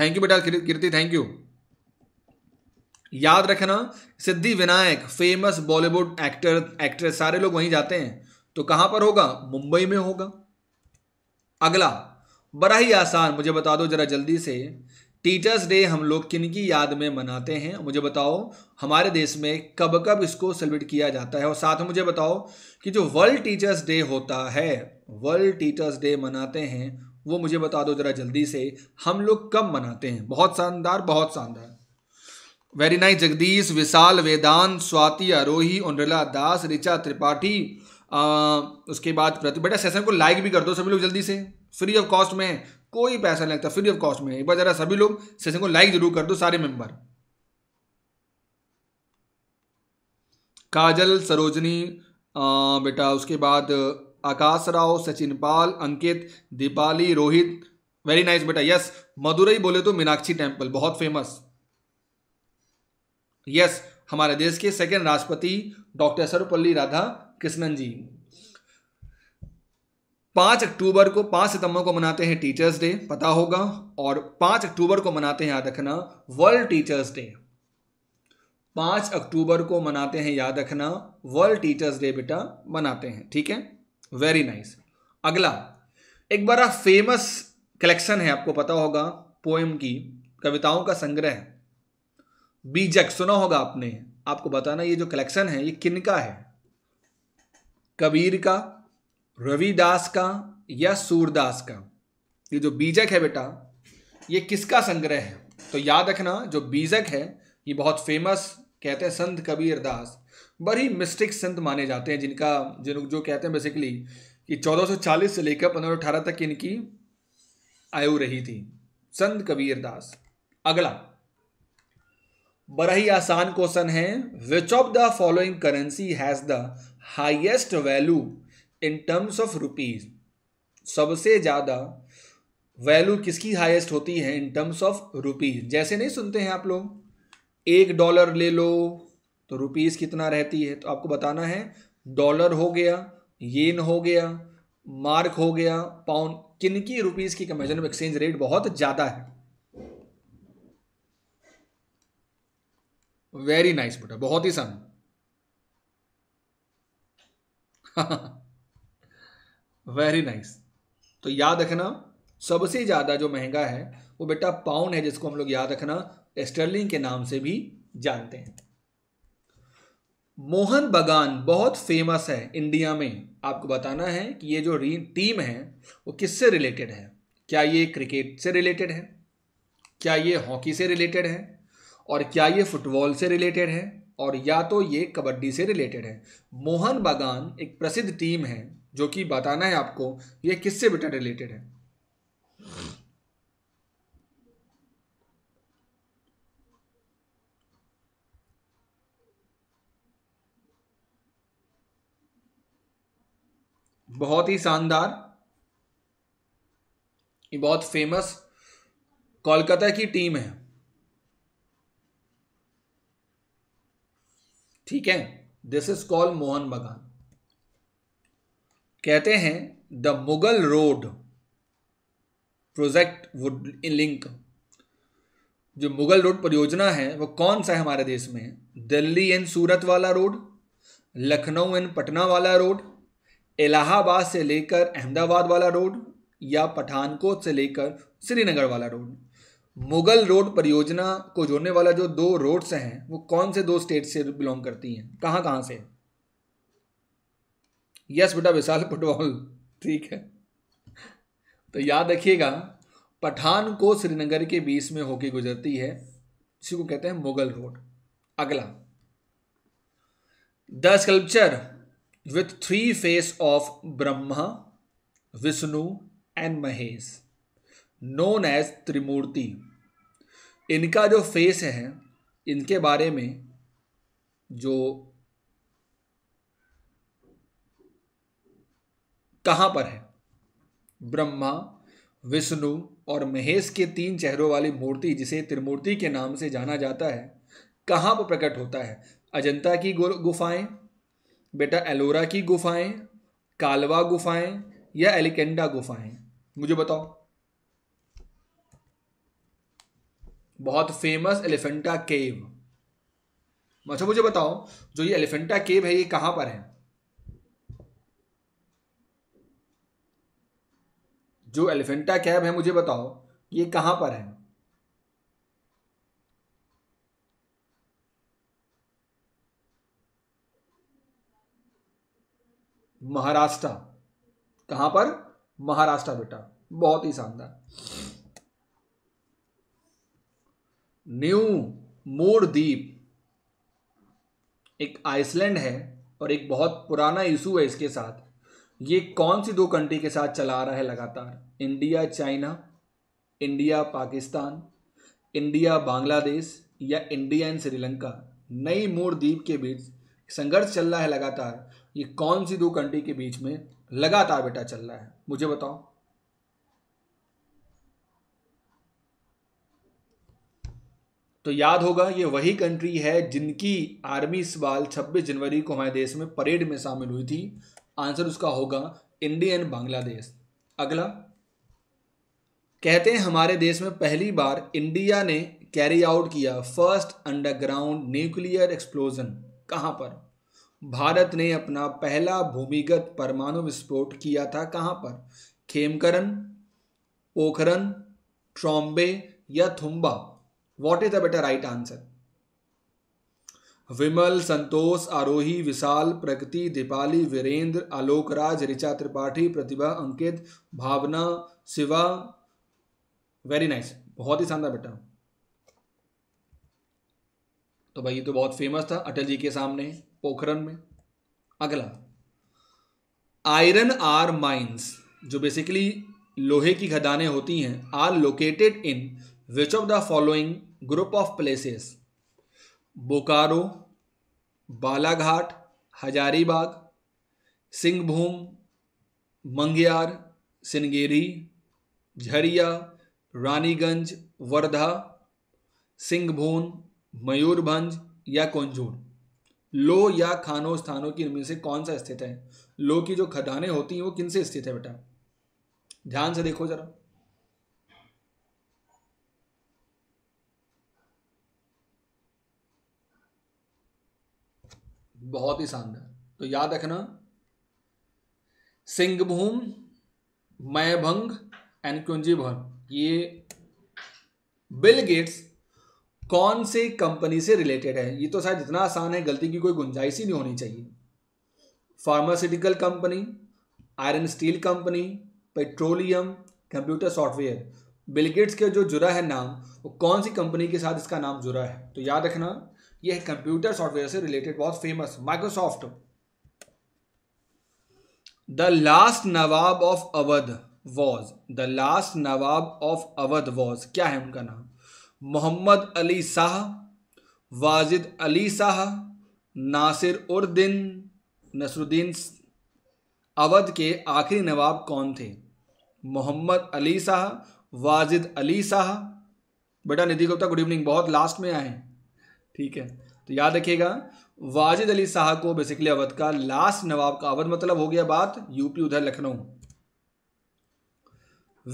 थैंक यू बेटा कीर्ति थैंक यू याद रखना Siddhi Vinayak famous Bollywood actor actress सारे लोग वहीं जाते हैं तो कहां पर होगा मुंबई में होगा अगला बड़ा ही आसान मुझे बता दो जरा जल्दी से टीचर्स डे हम लोग किन की याद में मनाते हैं मुझे बताओ हमारे देश में कब कब इसको सेलिब्रेट किया जाता है और साथ में मुझे बताओ कि जो वर्ल्ड टीचर्स डे होता है वर्ल्ड टीचर्स डे मनाते हैं वो मुझे बता दो जरा जल्दी से हम लोग कब मनाते हैं बहुत शानदार बहुत शानदार वेरी नाइस जगदीश विशाल वेदांत स्वाति आरोही उन्रला दास ऋचा त्रिपाठी आ, उसके बाद प्रति बेटा सेशन को लाइक भी कर दो सभी लोग जल्दी से फ्री ऑफ कॉस्ट में कोई पैसा नहीं लगता फ्री ऑफ कॉस्ट में एक बार जरा सभी लोग सेशन को लाइक जरूर कर दो सारे मेंबर काजल सरोजनी आ, बेटा उसके बाद आकाश राव सचिन पाल अंकित दीपाली रोहित वेरी नाइस बेटा यस मदुरई बोले तो मीनाक्षी टेम्पल बहुत फेमस यस हमारे देश के सेकेंड राष्ट्रपति डॉक्टर सर्वपल्ली राधा कृष्णन जी पाँच अक्टूबर को पाँच सितंबर को मनाते हैं टीचर्स डे पता होगा और पाँच अक्टूबर को मनाते हैं याद रखना वर्ल्ड टीचर्स डे पाँच अक्टूबर को मनाते हैं याद रखना वर्ल्ड टीचर्स डे बेटा मनाते हैं ठीक है वेरी नाइस अगला एक बड़ा फेमस कलेक्शन है आपको पता होगा पोएम की कविताओं का संग्रह बीजक सुना होगा आपने आपको बताना ये जो कलेक्शन है ये किनका है कबीर का रविदास का या सूरदास का ये जो बीजक है बेटा ये किसका संग्रह है तो याद रखना जो बीजक है ये बहुत फेमस कहते हैं संत कबीर दास बड़ी मिस्टिक संत माने जाते हैं जिनका जिन जो कहते हैं बेसिकली कि 1440 से लेकर पंद्रह अठारह तक इनकी आयु रही थी संत कबीर दास अगला बड़ा ही आसान क्वेश्चन है which of the following currency has the highest value in terms of rupees सबसे ज़्यादा वैल्यू किसकी हाईएस्ट होती है इन टर्म्स ऑफ रुपीज जैसे नहीं सुनते हैं आप लोग एक डॉलर ले लो तो रुपीज़ कितना रहती है तो आपको बताना है डॉलर हो गया येन हो गया मार्क हो गया पाउंड किन की रुपीज़ की कमेजन एक्सचेंज रेट बहुत ज़्यादा है वेरी नाइस बेटा बहुत ही सन वेरी नाइस तो याद रखना सबसे ज़्यादा जो महंगा है वो बेटा पाउंड है जिसको हम लोग याद रखना स्टर्लिंग के नाम से भी जानते हैं मोहन बगान बहुत फेमस है इंडिया में आपको बताना है कि ये जो टीम है वो किससे रिलेटेड है क्या ये क्रिकेट से रिलेटेड है क्या ये हॉकी से रिलेटेड है और क्या ये फुटबॉल से रिलेटेड है और या तो ये कबड्डी से रिलेटेड है मोहन बागान एक प्रसिद्ध टीम है जो कि बताना है आपको ये किससे बेटा रिलेटेड है बहुत ही शानदार ये बहुत फेमस कोलकाता की टीम है ठीक है this is called Mohan Bagan कहते हैं the Mughal road project would in link जो मुगल रोड परियोजना है वो कौन सा है हमारे देश में दिल्ली एंड सूरत वाला रोड लखनऊ एंड पटना वाला रोड इलाहाबाद से लेकर अहमदाबाद वाला रोड या पठानकोट से लेकर श्रीनगर वाला रोड मुगल रोड परियोजना को जोड़ने वाला जो दो रोड्स हैं वो कौन से दो स्टेट से बिलोंग करती हैं कहाँ कहाँ से यस बेटा विशाल फुटबॉल ठीक है तो याद रखिएगा पठान को श्रीनगर के बीच में होके गुजरती है इसी को कहते हैं मुगल रोड अगला the sculpture with three face of Brahma Vishnu and Mahesh known as Trimurti इनका जो फेस है इनके बारे में जो कहाँ पर है ब्रह्मा विष्णु और महेश के तीन चेहरों वाली मूर्ति जिसे त्रिमूर्ति के नाम से जाना जाता है कहाँ पर प्रकट होता है अजंता की गुफाएं बेटा एलोरा की गुफाएं कालवा गुफाएं या एलिकेंडा गुफाएं मुझे बताओ बहुत फेमस एलिफेंटा केव अच्छा मुझे बताओ जो ये एलिफेंटा केव है ये कहां पर है जो एलिफेंटा कैब है मुझे बताओ ये कहां पर है महाराष्ट्र कहां पर महाराष्ट्र बेटा बहुत ही शानदार न्यू मोर द्वीप एक आइसलैंड है और एक बहुत पुराना इशू है इसके साथ ये कौन सी दो कंट्री के साथ चला रहा है लगातार India China India Pakistan India Bangladesh या इंडिया एंड श्रीलंका नई मोर द्वीप के बीच संघर्ष चल रहा है लगातार ये कौन सी दो कंट्री के बीच में लगातार बेटा चल रहा है मुझे बताओ तो याद होगा ये वही कंट्री है जिनकी आर्मी इस बार छब्बीस जनवरी को हमारे देश में परेड में शामिल हुई थी आंसर उसका होगा इंडियन बांग्लादेश अगला कहते हैं हमारे देश में पहली बार इंडिया ने कैरी आउट किया फर्स्ट अंडरग्राउंड न्यूक्लियर एक्सप्लोजन कहाँ पर भारत ने अपना पहला भूमिगत परमाणु विस्फोट किया था कहाँ पर खेमकरन पोखरन ट्रॉम्बे या Thumba what is the better right answer Vimal Santosh Aarohi Vishal Pragati Deepali Virendra Alokraj Richa Tripathi Pratibha Ankit Bhavna Shiva very nice बहुत ही शानदार बेटा तो भाई ये तो बहुत फेमस था अटल जी के सामने पोखरन में अगला आयरन आर माइंस जो बेसिकली लोहे की खदानें होती हैं are located in which of the following group of places Bokaro Balaghat Hazaribagh Singhbhum Mangiyar Singeri Jharia Raniganj Wardha Singhbhum Mayurbhanj या कोंजूर लो या खानों स्थानों की इनमें से कौन सा स्थित है लो की जो खदानें होती हैं वो किन से स्थित है बेटा ध्यान से देखो जरा बहुत ही शानदार तो याद रखना सिंहभूम मयभंग एंड भवन ये बिल गेट्स कौन से कंपनी से रिलेटेड है ये तो शायद इतना आसान है गलती की कोई गुंजाइश ही नहीं होनी चाहिए pharmaceutical company iron steel company petroleum computer software Bill Gates के जो जुड़ा है नाम वो कौन सी कंपनी के साथ इसका नाम जुड़ा है तो याद रखना यह कंप्यूटर सॉफ्टवेयर से रिलेटेड बहुत famous Microsoft the last Nawab of Awadh was the last Nawab of Awadh was क्या है उनका नाम मोहम्मद अली शाह वाजिद अली शाह नासिर उर्दीन नसरुद्दीन अवध के आखिरी नवाब कौन थे मोहम्मद अली शाह वाजिद अली शाह बेटा निधि गुप्ता गुड इवनिंग बहुत लास्ट में आए हैं ठीक है तो याद रखिएगा वाजिद अली शाह को बेसिकली अवध का लास्ट नवाब का अवध मतलब हो गया बात यूपी उधर Lucknow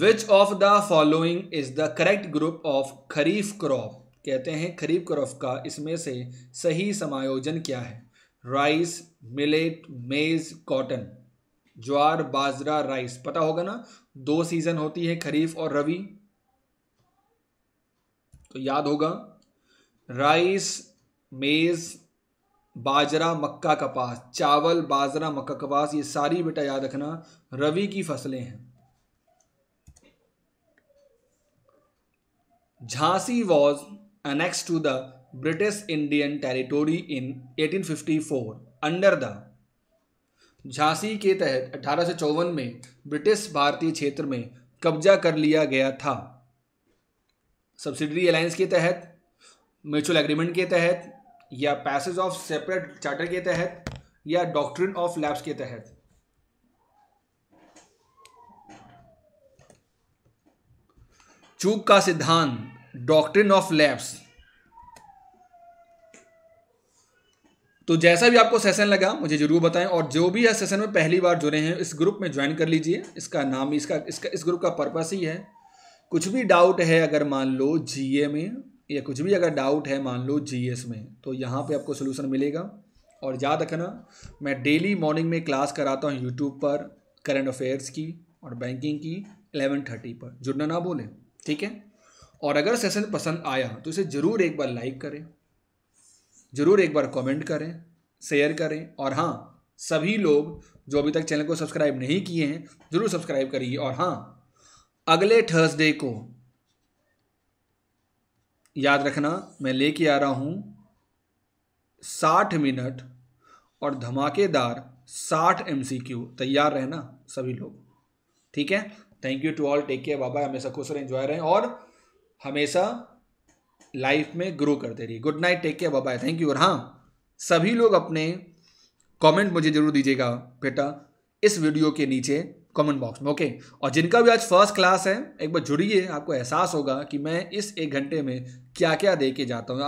which of the following is the correct group of kharif crop कहते हैं खरीफ क्रॉप का इसमें से सही समायोजन क्या है rice millet maize cotton jowar bajra rice पता होगा ना दो सीजन होती है खरीफ और रवि तो याद होगा राइस मेज़ बाजरा मक्का कपास चावल बाजरा मक्का कपास ये सारी बेटा याद रखना रवि की फसलें हैं Jhansi was annex to the British Indian territory in 1854 under the Jhansi के तहत अठारह में ब्रिटिश भारतीय क्षेत्र में कब्जा कर लिया गया था सब्सिडरी अलायंस के तहत म्यूचुअल एग्रीमेंट के तहत या पैसेज ऑफ सेपरेट चार्टर के तहत या डॉक्ट्रिन ऑफ लैब्स के तहत चूक का सिद्धांत डॉक्ट्रिन ऑफ लैब्स तो जैसा भी आपको सेशन लगा मुझे जरूर बताएं और जो भी है सेशन में पहली बार जुड़े हैं इस ग्रुप में ज्वाइन कर लीजिए इसका नाम इसका इसका इस ग्रुप का पर्पस ही है कुछ भी डाउट है अगर मान लो जीए में या कुछ भी अगर डाउट है मान लो जी में तो यहाँ पे आपको सोल्यूशन मिलेगा और याद रखना मैं डेली मॉर्निंग में क्लास कराता हूँ यूट्यूब पर करंट अफेयर्स की और बैंकिंग की एलेवन थर्टी पर जुड़ना ना भूलें ठीक है और अगर सेशन पसंद आया तो इसे ज़रूर एक बार लाइक करें ज़रूर एक बार कमेंट करें शेयर करें और हाँ सभी लोग जो अभी तक चैनल को सब्सक्राइब नहीं किए हैं ज़रूर सब्सक्राइब करिए और हाँ अगले थर्सडे को याद रखना मैं लेके आ रहा हूँ साठ मिनट और धमाकेदार साठ एम सी क्यू तैयार रहना सभी लोग ठीक है thank you to all take care बाबा हमेशा खुश रहें एंजॉय रहें और हमेशा लाइफ में ग्रो करते रहिए गुड नाइट टेक केयर बाबा थैंक यू और हाँ सभी लोग अपने कमेंट मुझे ज़रूर दीजिएगा बेटा इस वीडियो के नीचे कमेंट बॉक्स में ओके और जिनका भी आज फर्स्ट क्लास है एक बार जुड़िए आपको एहसास होगा कि मैं इस एक घंटे में क्या क्या दे के जाता हूँ